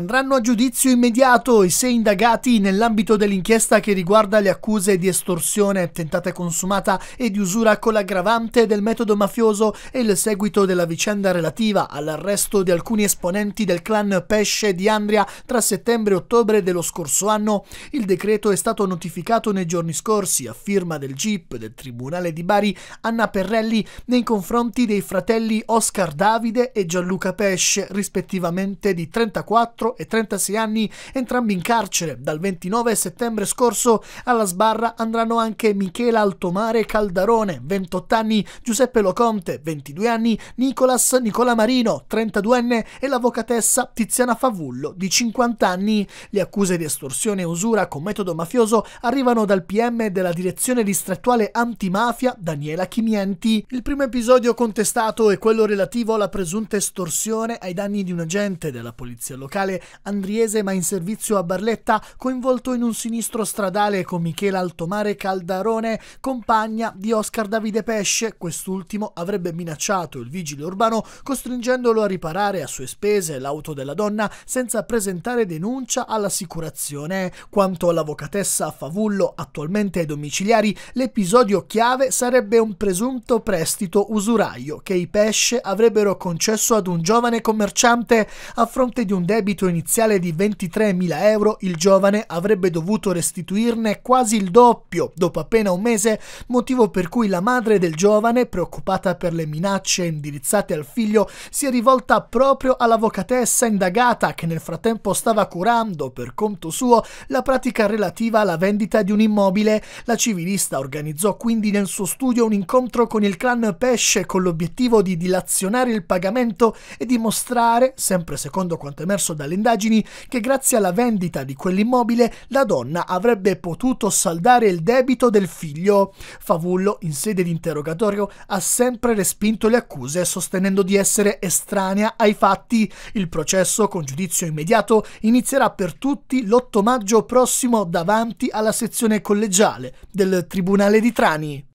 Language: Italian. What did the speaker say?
Andranno a giudizio immediato i sei indagati nell'ambito dell'inchiesta che riguarda le accuse di estorsione tentata e consumata e di usura con l'aggravante del metodo mafioso e il seguito della vicenda relativa all'arresto di alcuni esponenti del clan Pesce di Andria tra settembre e ottobre dello scorso anno. Il decreto è stato notificato nei giorni scorsi a firma del GIP del Tribunale di Bari Anna Perrelli nei confronti dei fratelli Oscar Davide e Gianluca Pesce rispettivamente di 34 e 36 anni, entrambi in carcere. Dal 29 settembre scorso alla sbarra andranno anche Michela Altomare Caldarone, 28 anni, Giuseppe Loconte, 22 anni, Nicolas Nicola Marino, 32enne e l'avvocatessa Tiziana Favullo, di 50 anni. Le accuse di estorsione e usura con metodo mafioso arrivano dal PM della direzione distrettuale antimafia Daniela Chimienti. Il primo episodio contestato è quello relativo alla presunta estorsione ai danni di un agente della polizia locale Andriese ma in servizio a Barletta, coinvolto in un sinistro stradale con Michela Altomare Caldarone, compagna di Oscar Davide Pesce. Quest'ultimo avrebbe minacciato il vigile urbano costringendolo a riparare a sue spese l'auto della donna senza presentare denuncia all'assicurazione. Quanto all'avvocatessa Favullo, attualmente ai domiciliari, l'episodio chiave sarebbe un presunto prestito usuraio che i Pesce avrebbero concesso ad un giovane commerciante a fronte di un debito iniziale di 23.000 euro, il giovane avrebbe dovuto restituirne quasi il doppio dopo appena un mese, motivo per cui la madre del giovane, preoccupata per le minacce indirizzate al figlio, si è rivolta proprio all'avvocatessa indagata che nel frattempo stava curando per conto suo la pratica relativa alla vendita di un immobile. La civilista organizzò quindi nel suo studio un incontro con il clan Pesce con l'obiettivo di dilazionare il pagamento e dimostrare, sempre secondo quanto emerso dal dalle indagini che grazie alla vendita di quell'immobile la donna avrebbe potuto saldare il debito del figlio. Favullo, in sede di interrogatorio, ha sempre respinto le accuse sostenendo di essere estranea ai fatti. Il processo con giudizio immediato inizierà per tutti l'8 maggio prossimo davanti alla sezione collegiale del Tribunale di Trani.